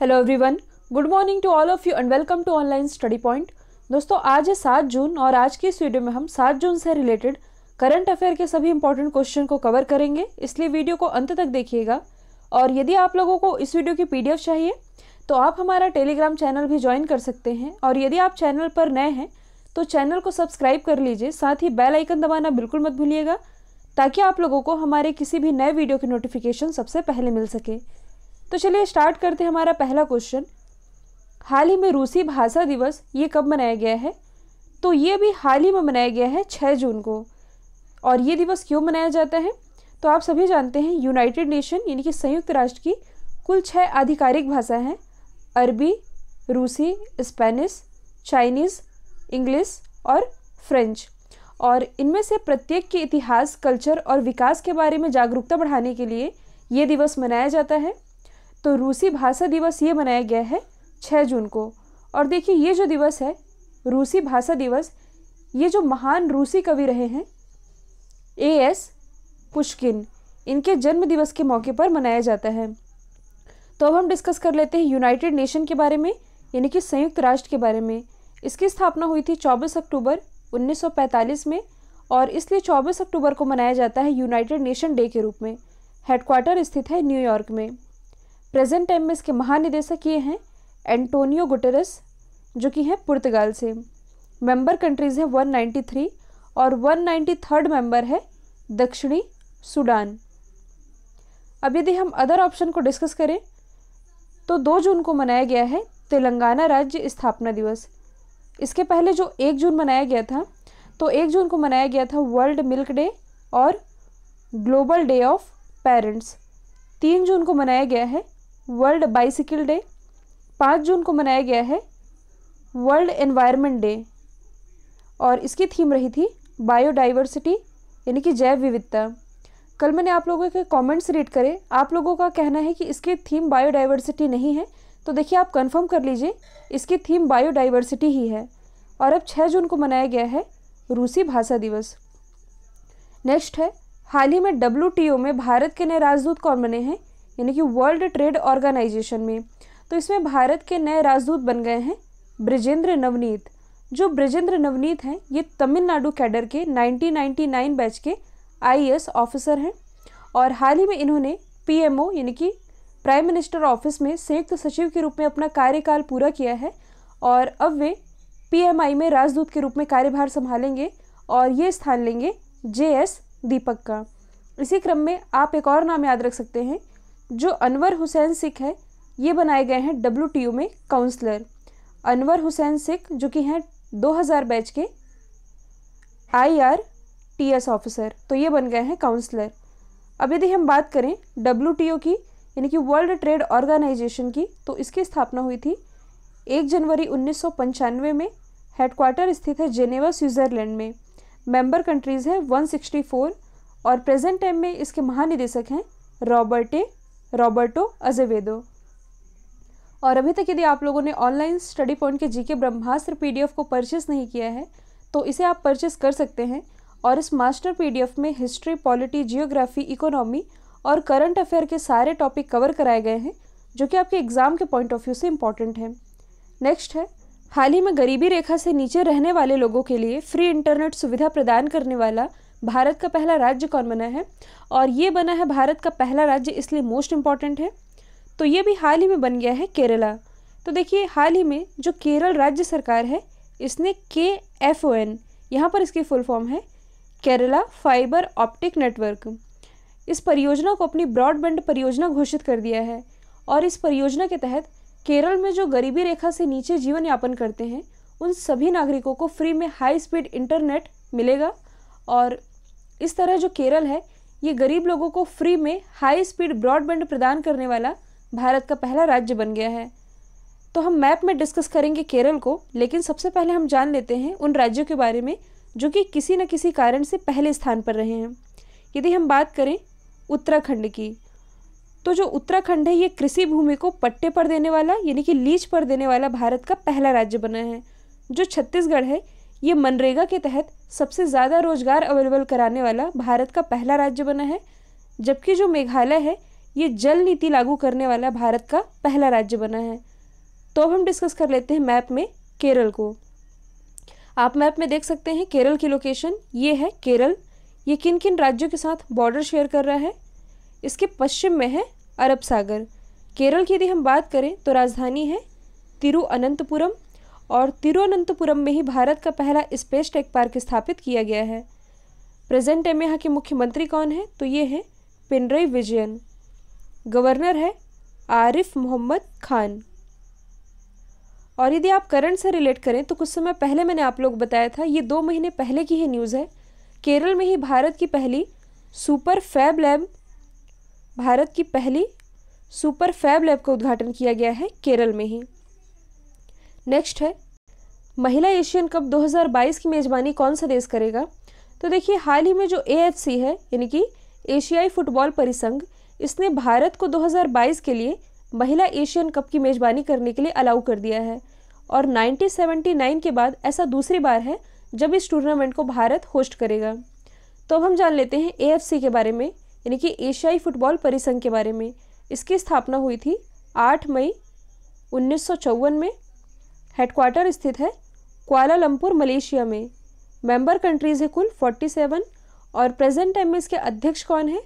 hello everyone good morning to all of you and welcome to online study point दोस्तों आज है सात जून और आज की इस वीडियो में हम सात जून से रिलेटेड करंट अफेयर के सभी इंपॉर्टेंट क्वेश्चन को कवर करेंगे इसलिए वीडियो को अंत तक देखिएगा और यदि आप लोगों को इस वीडियो की पीडीएफ चाहिए तो आप हमारा टेलीग्राम चैनल भी ज्वाइन कर सकते हैं और यदि आप चैनल पर नए हैं तो चैनल को सब्सक्राइब कर लीजिए साथ ही बेल आइकन दबाना बिल्कुल मत भूलिएगा ताकि आप लोगों को हमारे किसी भी नए वीडियो की नोटिफिकेशन सबसे पहले मिल सके तो चलिए स्टार्ट करते हैं हमारा पहला क्वेश्चन हाल ही में रूसी भाषा दिवस ये कब मनाया गया है तो ये भी हाल ही में मनाया गया है छः जून को और ये दिवस क्यों मनाया जाता है तो आप सभी जानते हैं यूनाइटेड नेशन यानी कि संयुक्त राष्ट्र की कुल छः आधिकारिक भाषा हैं अरबी रूसी स्पेनिश चाइनीज़ इंग्लिश और फ्रेंच और इनमें से प्रत्येक के इतिहास कल्चर और विकास के बारे में जागरूकता बढ़ाने के लिए ये दिवस मनाया जाता है तो रूसी भाषा दिवस ये मनाया गया है छः जून को और देखिए ये जो दिवस है रूसी भाषा दिवस ये जो महान रूसी कवि रहे हैं ए एस पुष्किन इनके जन्म दिवस के मौके पर मनाया जाता है तो अब हम डिस्कस कर लेते हैं यूनाइटेड नेशन के बारे में यानी कि संयुक्त राष्ट्र के बारे में इसकी स्थापना हुई थी 24 अक्टूबर 1945 में और इसलिए 24 अक्टूबर को मनाया जाता है यूनाइटेड नेशन डे के रूप में हेडक्वार्टर स्थित है न्यूयॉर्क में प्रेजेंट टाइम में इसके महानिदेशक ये हैं एंटोनियो गुटेरस जो कि हैं पुर्तगाल से मेंबर कंट्रीज़ हैं 193 और वन मेंबर है दक्षिणी सूडान अब यदि हम अदर ऑप्शन को डिस्कस करें तो दो जून को मनाया गया है तेलंगाना राज्य स्थापना दिवस इसके पहले जो एक जून मनाया गया था तो एक जून को मनाया गया था वर्ल्ड मिल्क डे और ग्लोबल डे ऑफ पेरेंट्स तीन जून को मनाया गया है वर्ल्ड बाइसिकल डे पाँच जून को मनाया गया है वर्ल्ड एनवायरनमेंट डे और इसकी थीम रही थी बायोडाइवर्सिटी यानी कि जैव विविधता कल मैंने आप लोगों के कमेंट्स रीड करे आप लोगों का कहना है कि इसकी थीम बायोडाइवर्सिटी नहीं है तो देखिए आप कंफर्म कर लीजिए इसकी थीम बायोडाइवर्सिटी ही है और अब छः जून को मनाया गया है रूसी भाषा दिवस नेक्स्ट है हाल ही में डब्ल्यू में भारत के नए राजदूत कौन बने हैं यानी कि वर्ल्ड ट्रेड ऑर्गेनाइजेशन में तो इसमें भारत के नए राजदूत बन गए हैं ब्रजेंद्र नवनीत जो ब्रजेंद्र नवनीत हैं ये तमिलनाडु कैडर के 1999 बैच के आईएएस ऑफिसर हैं और हाल ही में इन्होंने पीएमओ यानी कि प्राइम मिनिस्टर ऑफिस में संयुक्त सचिव के रूप में अपना कार्यकाल पूरा किया है और अब वे पीएमआई में राजदूत के रूप में कार्यभार संभालेंगे और ये स्थान लेंगे जे एस दीपक का इसी क्रम में आप एक और नाम याद रख सकते हैं जो अनवर हुसैन सिख है ये बनाए गए हैं डब्ल्यू में काउंसलर अनवर हुसैन सिख जो कि हैं 2000 बैच के I R T S officer तो ये बन गए हैं काउंसलर अब यदि हम बात करें डब्ल्यू की यानी कि वर्ल्ड ट्रेड ऑर्गेनाइजेशन की तो इसकी स्थापना हुई थी एक जनवरी उन्नीस में हेडक्वार्टर स्थित है जेनेवा स्विट्ज़रलैंड में मेंबर कंट्रीज़ हैं 164 और प्रेजेंट टाइम में इसके महानिदेशक हैं रॉबर्टे रॉबर्टो अजेवेदो और अभी तक यदि आप लोगों ने ऑनलाइन स्टडी पॉइंट के जीके ब्रह्मास्त्र पीडीएफ को परचेस नहीं किया है तो इसे आप परचेस कर सकते हैं और इस मास्टर पीडीएफ में हिस्ट्री पॉलिटी जियोग्राफी इकोनॉमी और करंट अफेयर के सारे टॉपिक कवर कराए गए हैं जो कि आपके एग्ज़ाम के पॉइंट ऑफ व्यू से इम्पॉर्टेंट है नेक्स्ट है हाल ही में गरीबी रेखा से नीचे रहने वाले लोगों के लिए फ्री इंटरनेट सुविधा प्रदान करने वाला भारत का पहला राज्य कौन बना है और ये बना है भारत का पहला राज्य इसलिए मोस्ट इम्पॉर्टेंट है तो ये भी हाल ही में बन गया है केरला तो देखिए हाल ही में जो केरल राज्य सरकार है इसने के एफ ओ एन यहाँ पर इसकी फुल फॉर्म है केरला फाइबर ऑप्टिक नेटवर्क इस परियोजना को अपनी ब्रॉडबैंड परियोजना घोषित कर दिया है और इस परियोजना के तहत केरल में जो गरीबी रेखा से नीचे जीवन यापन करते हैं उन सभी नागरिकों को फ्री में हाई स्पीड इंटरनेट मिलेगा और इस तरह जो केरल है ये गरीब लोगों को फ्री में हाई स्पीड ब्रॉडबैंड प्रदान करने वाला भारत का पहला राज्य बन गया है तो हम मैप में डिस्कस करेंगे केरल को लेकिन सबसे पहले हम जान लेते हैं उन राज्यों के बारे में जो कि किसी न किसी कारण से पहले स्थान पर रहे हैं यदि हम बात करें उत्तराखंड की तो जो उत्तराखंड है ये कृषि भूमि को पट्टे पर देने वाला यानी कि लीज पर देने वाला भारत का पहला राज्य बना है जो छत्तीसगढ़ है ये मनरेगा के तहत सबसे ज़्यादा रोजगार अवेलेबल कराने वाला भारत का पहला राज्य बना है जबकि जो मेघालय है ये जल नीति लागू करने वाला भारत का पहला राज्य बना है तो अब हम डिस्कस कर लेते हैं मैप में केरल को आप मैप में देख सकते हैं केरल की लोकेशन ये है केरल ये किन किन राज्यों के साथ बॉर्डर शेयर कर रहा है इसके पश्चिम में है अरब सागर केरल की यदि हम बात करें तो राजधानी है तिरुअनंतपुरम और तिरुवनंतपुरम में ही भारत का पहला स्पेस टेक पार्क स्थापित किया गया है प्रेजेंट टाइम में यहाँ के मुख्यमंत्री कौन है तो ये हैं पिनरई विजयन गवर्नर है आरिफ मोहम्मद खान और यदि आप करंट से रिलेट करें तो कुछ समय पहले मैंने आप लोग बताया था ये दो महीने पहले की ही न्यूज़ है केरल में ही भारत की पहली सुपर फैब लैब भारत की पहली सुपर फैब लैब का उद्घाटन किया गया है केरल में ही नेक्स्ट है महिला एशियन कप 2022 की मेज़बानी कौन सा देश करेगा तो देखिए हाल ही में जो ए है यानी कि एशियाई फुटबॉल परिसंघ इसने भारत को 2022 के लिए महिला एशियन कप की मेज़बानी करने के लिए अलाउ कर दिया है और 1979 के बाद ऐसा दूसरी बार है जब इस टूर्नामेंट को भारत होस्ट करेगा तो अब हम जान लेते हैं ए के बारे में यानी कि एशियाई फुटबॉल परिसंघ के बारे में इसकी स्थापना हुई थी आठ मई उन्नीस में हेडक्वार्टर स्थित है क्वालालंपुर मलेशिया में मेंबर कंट्रीज़ है कुल 47 और प्रेजेंट टाइम में इसके अध्यक्ष कौन है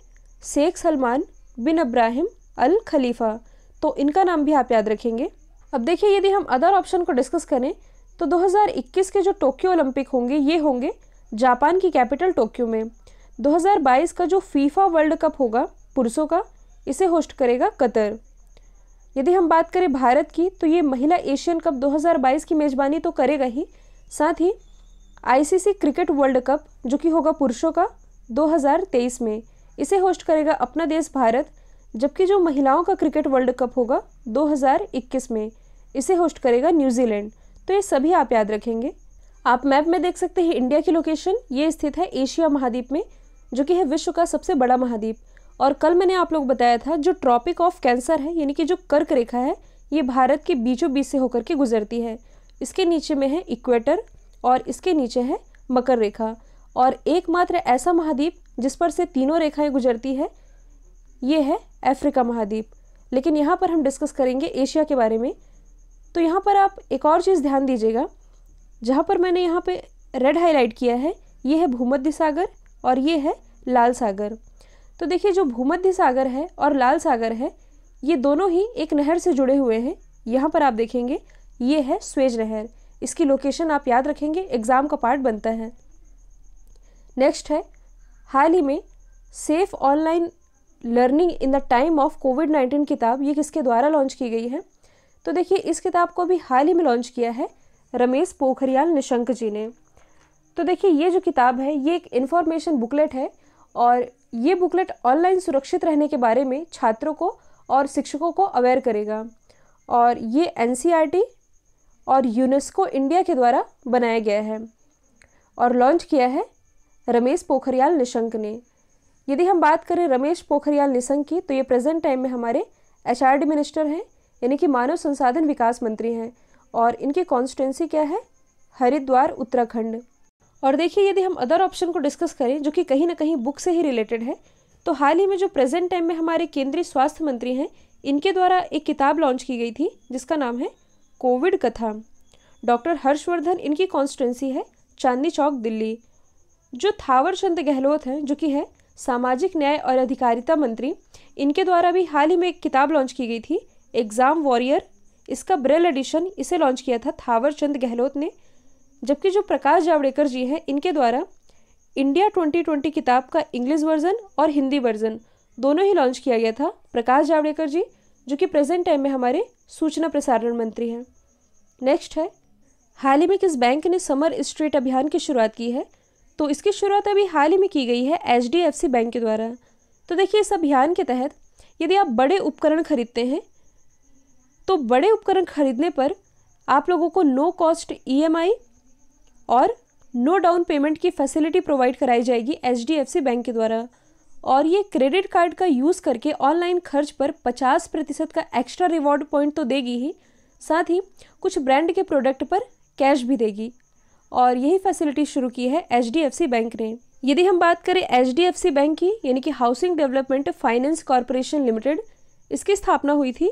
शेख सलमान बिन अब्राहिम अल खलीफा तो इनका नाम भी आप याद रखेंगे अब देखिए यदि हम अदर ऑप्शन को डिस्कस करें तो 2021 के जो टोक्यो ओलंपिक होंगे ये होंगे जापान की कैपिटल टोक्यो में 2022 का जो फीफा वर्ल्ड कप होगा पुरुषों का इसे होस्ट करेगा कतर यदि हम बात करें भारत की तो ये महिला एशियन कप 2022 की मेज़बानी तो करेगा ही साथ ही आईसीसी क्रिकेट वर्ल्ड कप जो कि होगा पुरुषों का 2023 में इसे होस्ट करेगा अपना देश भारत जबकि जो महिलाओं का क्रिकेट वर्ल्ड कप होगा 2021 में इसे होस्ट करेगा न्यूजीलैंड तो ये सभी आप याद रखेंगे आप मैप में देख सकते हैं इंडिया की लोकेशन ये स्थित है एशिया महाद्वीप में जो कि है विश्व का सबसे बड़ा महाद्वीप और कल मैंने आप लोग बताया था जो ट्रॉपिक ऑफ कैंसर है यानी कि जो कर्क रेखा है ये भारत के बीचों बीच से होकर के गुजरती है इसके नीचे में है इक्वेटर और इसके नीचे है मकर रेखा और एकमात्र ऐसा महाद्वीप जिस पर से तीनों रेखाएं गुजरती है ये है अफ्रीका महाद्वीप लेकिन यहाँ पर हम डिस्कस करेंगे एशिया के बारे में तो यहाँ पर आप एक और चीज़ ध्यान दीजिएगा जहाँ पर मैंने यहाँ पे रेड हाईलाइट किया है ये है भूमध्य सागर और ये है लाल सागर तो देखिए जो भूमध्य सागर है और लाल सागर है ये दोनों ही एक नहर से जुड़े हुए हैं यहाँ पर आप देखेंगे ये है स्वेज नहर इसकी लोकेशन आप याद रखेंगे एग्ज़ाम का पार्ट बनता है नेक्स्ट है हाल ही में safe online learning in the time of COVID nineteen किताब ये किसके द्वारा लॉन्च की गई है तो देखिए इस किताब को भी हाल ही में लॉन्च किया है रमेश पोखरियाल निशंक जी ने तो देखिए ये जो किताब है ये एक इन्फॉर्मेशन बुकलेट है और ये बुकलेट ऑनलाइन सुरक्षित रहने के बारे में छात्रों को और शिक्षकों को अवेयर करेगा और ये एन e और यूनेस्को इंडिया के द्वारा बनाया गया है और लॉन्च किया है रमेश पोखरियाल निशंक ने यदि हम बात करें रमेश पोखरियाल निशंक की तो ये प्रेजेंट टाइम में हमारे एच मिनिस्टर हैं यानी कि मानव संसाधन विकास मंत्री हैं और इनकी कॉन्स्टिटेंसी क्या है हरिद्वार उत्तराखंड और देखिए यदि हम अदर ऑप्शन को डिस्कस करें जो कि कहीं ना कहीं बुक से ही रिलेटेड है तो हाल ही में जो प्रेजेंट टाइम में हमारे केंद्रीय स्वास्थ्य मंत्री हैं इनके द्वारा एक किताब लॉन्च की गई थी जिसका नाम है कोविड कथा डॉक्टर हर्षवर्धन इनकी कॉन्स्टिटेंसी है चांदनी चौक दिल्ली जो थावर चंद गहलोत हैं जो कि है सामाजिक न्याय और अधिकारिता मंत्री इनके द्वारा भी हाल ही में एक किताब लॉन्च की गई थी एग्ज़ाम वॉरियर इसका ब्रेल एडिशन इसे लॉन्च किया था थावर चंद गहलोत ने जबकि जो प्रकाश जावड़ेकर जी हैं इनके द्वारा इंडिया 2020 किताब का इंग्लिश वर्जन और हिंदी वर्जन दोनों ही लॉन्च किया गया था प्रकाश जावड़ेकर जी जो कि प्रेजेंट टाइम में हमारे सूचना प्रसारण मंत्री हैं नेक्स्ट है हाल ही में किस बैंक ने समर स्ट्रीट अभियान की शुरुआत की है तो इसकी शुरुआत अभी हाल ही में की गई है एच बैंक के द्वारा तो देखिए इस अभियान के तहत यदि आप बड़े उपकरण खरीदते हैं तो बड़े उपकरण खरीदने पर आप लोगों को नो कॉस्ट ई और नो डाउन पेमेंट की फैसिलिटी प्रोवाइड कराई जाएगी एच बैंक के द्वारा और ये क्रेडिट कार्ड का यूज़ करके ऑनलाइन खर्च पर 50 प्रतिशत का एक्स्ट्रा रिवॉर्ड पॉइंट तो देगी ही साथ ही कुछ ब्रांड के प्रोडक्ट पर कैश भी देगी और यही फैसिलिटी शुरू की है एच बैंक ने यदि हम बात करें एच बैंक की यानी कि housing development finance corporation limited इसकी स्थापना हुई थी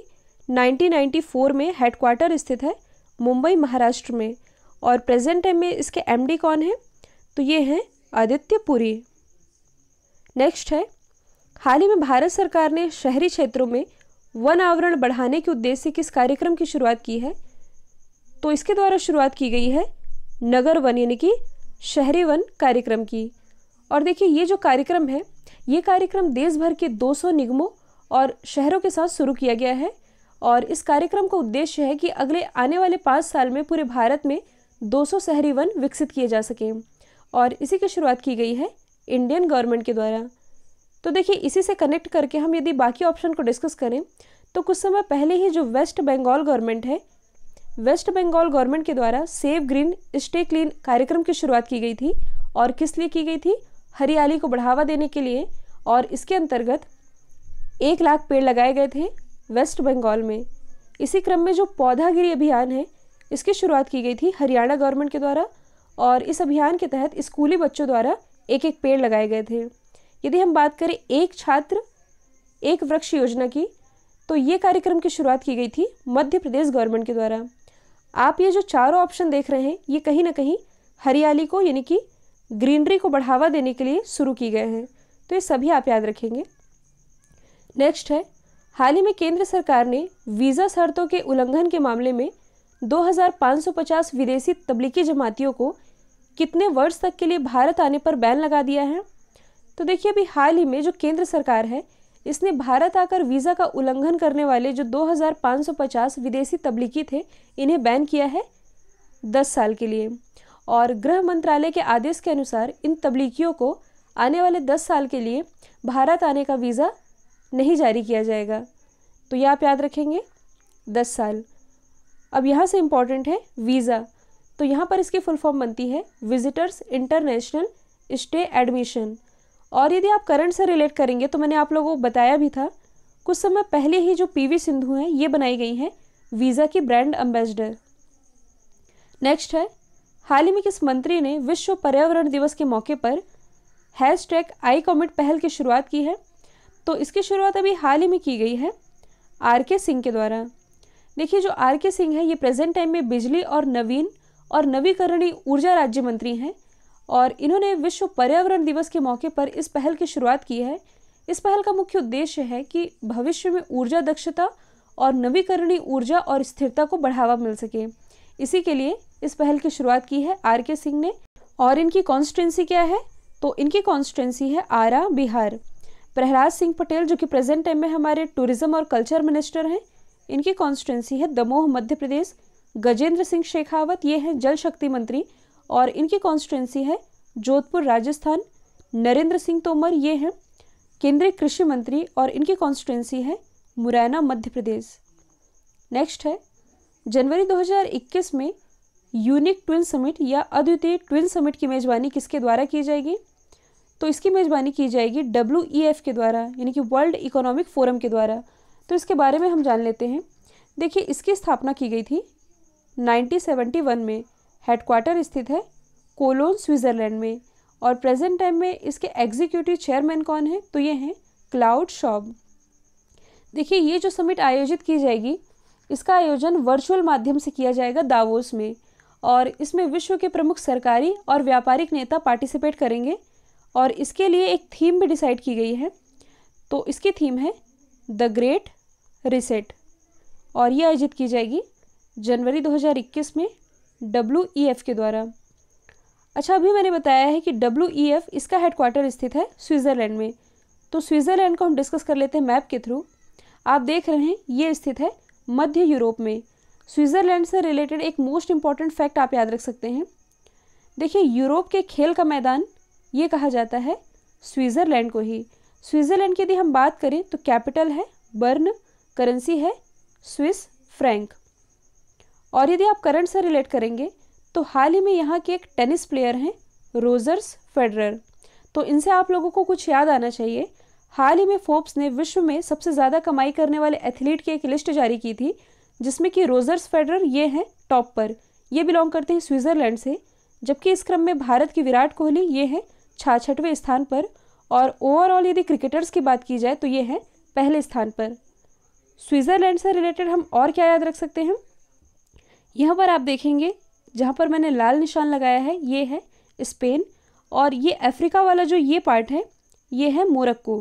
1994 में हेडक्वार्टर स्थित है मुंबई महाराष्ट्र में और प्रेजेंट टाइम में इसके एमडी कौन है तो ये हैं आदित्य पुरी नेक्स्ट है हाल ही में भारत सरकार ने शहरी क्षेत्रों में वन आवरण बढ़ाने के उद्देश्य से किस कार्यक्रम की शुरुआत की है तो इसके द्वारा शुरुआत की गई है नगर वन यानी कि शहरी वन कार्यक्रम की और देखिए ये जो कार्यक्रम है ये कार्यक्रम देश भर के 200 निगमों और शहरों के साथ शुरू किया गया है और इस कार्यक्रम का उद्देश्य है कि अगले आने वाले पाँच साल में पूरे भारत में 200 शहरी वन विकसित किए जा सकें और इसी की शुरुआत की गई है इंडियन गवर्नमेंट के द्वारा तो देखिए इसी से कनेक्ट करके हम यदि बाकी ऑप्शन को डिस्कस करें तो कुछ समय पहले ही जो वेस्ट बंगाल गवर्नमेंट है वेस्ट बंगाल गवर्नमेंट के द्वारा सेव ग्रीन स्टे क्लीन कार्यक्रम की शुरुआत की गई थी और किस लिए की गई थी हरियाली को बढ़ावा देने के लिए और इसके अंतर्गत एक लाख पेड़ लगाए गए थे वेस्ट बंगाल में इसी क्रम में जो पौधागिरी अभियान है इसकी शुरुआत की गई थी हरियाणा गवर्नमेंट के द्वारा और इस अभियान के तहत स्कूली बच्चों द्वारा एक एक पेड़ लगाए गए थे यदि हम बात करें एक छात्र एक वृक्ष योजना की तो ये कार्यक्रम की शुरुआत की गई थी मध्य प्रदेश गवर्नमेंट के द्वारा आप ये जो चारों ऑप्शन देख रहे हैं ये कहीं ना कहीं हरियाली को यानी कि ग्रीनरी को बढ़ावा देने के लिए शुरू की गए हैं तो ये सभी आप याद रखेंगे नेक्स्ट है हाल ही में केंद्र सरकार ने वीज़ा शर्तों के उल्लंघन के मामले में 2550 विदेशी तबलीगी जमातियों को कितने वर्ष तक के लिए भारत आने पर बैन लगा दिया है तो देखिए अभी हाल ही में जो केंद्र सरकार है इसने भारत आकर वीज़ा का उल्लंघन करने वाले जो 2550 विदेशी तबलीगी थे इन्हें बैन किया है 10 साल के लिए और गृह मंत्रालय के आदेश के अनुसार इन तबलीगियों को आने वाले 10 साल के लिए भारत आने का वीज़ा नहीं जारी किया जाएगा तो यह आप याद रखेंगे दस साल अब यहाँ से इम्पॉर्टेंट है वीज़ा तो यहाँ पर इसकी फुल फॉर्म बनती है विजिटर्स इंटरनेशनल स्टे एडमिशन और यदि आप करंट से रिलेट करेंगे तो मैंने आप लोगों को बताया भी था कुछ समय पहले ही जो पीवी सिंधु हैं ये बनाई गई हैं वीज़ा की ब्रांड एम्बेसडर नेक्स्ट है हाल ही में किस मंत्री ने विश्व पर्यावरण दिवस के मौके पर हैश टैग आई कॉमिट पहल की शुरुआत की है तो इसकी शुरुआत अभी हाल ही में की गई है आर के सिंह के द्वारा देखिए जो आर के सिंह है ये प्रेजेंट टाइम में बिजली और नवीन और नवीकरणीय ऊर्जा राज्य मंत्री हैं और इन्होंने विश्व पर्यावरण दिवस के मौके पर इस पहल की शुरुआत की है इस पहल का मुख्य उद्देश्य है कि भविष्य में ऊर्जा दक्षता और नवीकरणीय ऊर्जा और स्थिरता को बढ़ावा मिल सके इसी के लिए इस पहल की शुरुआत की है आर के सिंह ने और इनकी कॉन्स्टिटेंसी क्या है तो इनकी कॉन्स्टिटेंसी है आरा बिहार प्रहलाद सिंह पटेल जो कि प्रेजेंट टाइम में हमारे टूरिज्म और कल्चर मिनिस्टर हैं इनकी कॉन्स्टिट्यूंसी है दमोह मध्य प्रदेश गजेंद्र सिंह शेखावत ये हैं जल शक्ति मंत्री और इनकी कॉन्स्टिट्यूंसी है जोधपुर राजस्थान नरेंद्र सिंह तोमर ये हैं केंद्रीय कृषि मंत्री और इनकी कॉन्स्टिट्यूंसी है मुरैना मध्य प्रदेश नेक्स्ट है जनवरी 2021 में यूनिक ट्विन समिट या अद्वितीय ट्विन समिट की मेज़बानी किसके द्वारा की जाएगी तो इसकी मेज़बानी की जाएगी डब्ल्यू e के द्वारा यानी कि वर्ल्ड इकोनॉमिक फोरम के द्वारा तो इसके बारे में हम जान लेते हैं देखिए इसकी स्थापना की गई थी 1971 में हेडक्वार्टर स्थित है कोलोन स्विट्ज़रलैंड में और प्रेजेंट टाइम में इसके एग्जीक्यूटिव चेयरमैन कौन है तो ये हैं क्लाउड शॉब देखिए ये जो समिट आयोजित की जाएगी इसका आयोजन वर्चुअल माध्यम से किया जाएगा दावोस में और इसमें विश्व के प्रमुख सरकारी और व्यापारिक नेता पार्टिसिपेट करेंगे और इसके लिए एक थीम भी डिसाइड की गई है तो इसकी थीम है द ग्रेट रिसेट और ये आयोजित की जाएगी जनवरी 2021 में डब्ल्यू e के द्वारा अच्छा अभी मैंने बताया है कि डब्ल्यू e इसका हेडक्वार्टर स्थित है स्विट्ज़रलैंड में तो स्विट्ज़रलैंड को हम डिस्कस कर लेते हैं मैप के थ्रू आप देख रहे हैं ये स्थित है मध्य यूरोप में स्विट्ज़रलैंड से रिलेटेड एक मोस्ट इम्पॉर्टेंट फैक्ट आप याद रख सकते हैं देखिए यूरोप के खेल का मैदान ये कहा जाता है स्विट्ज़रलैंड को ही स्विट्ज़रलैंड की यदि हम बात करें तो कैपिटल है बर्न करेंसी है स्विस फ्रैंक और यदि आप करंट से रिलेट करेंगे तो हाल ही में यहाँ के एक टेनिस प्लेयर हैं रोजर्स फेडरर तो इनसे आप लोगों को कुछ याद आना चाहिए हाल ही में फोर्ब्स ने विश्व में सबसे ज़्यादा कमाई करने वाले एथलीट की एक लिस्ट जारी की थी जिसमें कि रोजर्स फेडरर ये हैं टॉप पर ये बिलोंग करते हैं स्विट्ज़रलैंड से जबकि इस क्रम में भारत की विराट कोहली ये हैं छाछठवें स्थान पर और ओवरऑल यदि क्रिकेटर्स की बात की जाए तो ये हैं पहले स्थान पर स्विट्ज़रलैंड से रिलेटेड हम और क्या याद रख सकते हैं यहाँ पर आप देखेंगे जहाँ पर मैंने लाल निशान लगाया है ये है स्पेन और ये अफ्रीका वाला जो ये पार्ट है ये है मोरक्को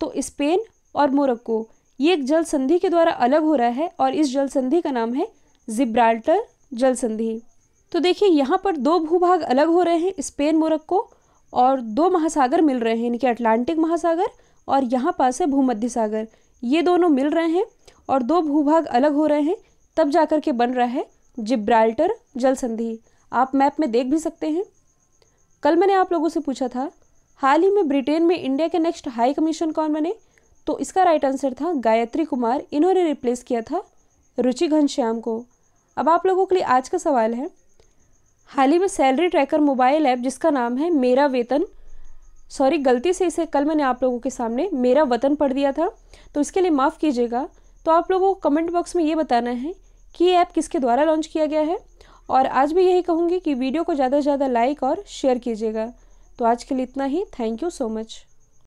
तो स्पेन और मोरक्को ये एक जल संधि के द्वारा अलग हो रहा है और इस जल संधि का नाम है जिब्राल्टर जल संधि तो देखिए यहाँ पर दो भूभाग अलग हो रहे हैं स्पेन मोरक्को और दो महासागर मिल रहे हैं इनके अटलांटिक महासागर और यहाँ पास है भूमध्य सागर ये दोनों मिल रहे हैं और दो भूभाग अलग हो रहे हैं तब जाकर के बन रहा है जिब्राल्टर जल संधि आप मैप में देख भी सकते हैं कल मैंने आप लोगों से पूछा था हाल ही में ब्रिटेन में इंडिया के नेक्स्ट हाई कमीशन कौन बने तो इसका राइट आंसर था गायत्री कुमार इन्होंने रिप्लेस किया था रुचि घनश्याम को अब आप लोगों के लिए आज का सवाल है हाल ही में सैलरी ट्रैकर मोबाइल ऐप जिसका नाम है मेरा वेतन सॉरी गलती से इसे कल मैंने आप लोगों के सामने मेरा वतन पढ़ दिया था तो इसके लिए माफ़ कीजिएगा तो आप लोगों को कमेंट बॉक्स में ये बताना है कि ये ऐप किसके द्वारा लॉन्च किया गया है और आज भी यही कहूँगी कि वीडियो को ज़्यादा से ज़्यादा लाइक और शेयर कीजिएगा तो आज के लिए इतना ही थैंक यू सो मच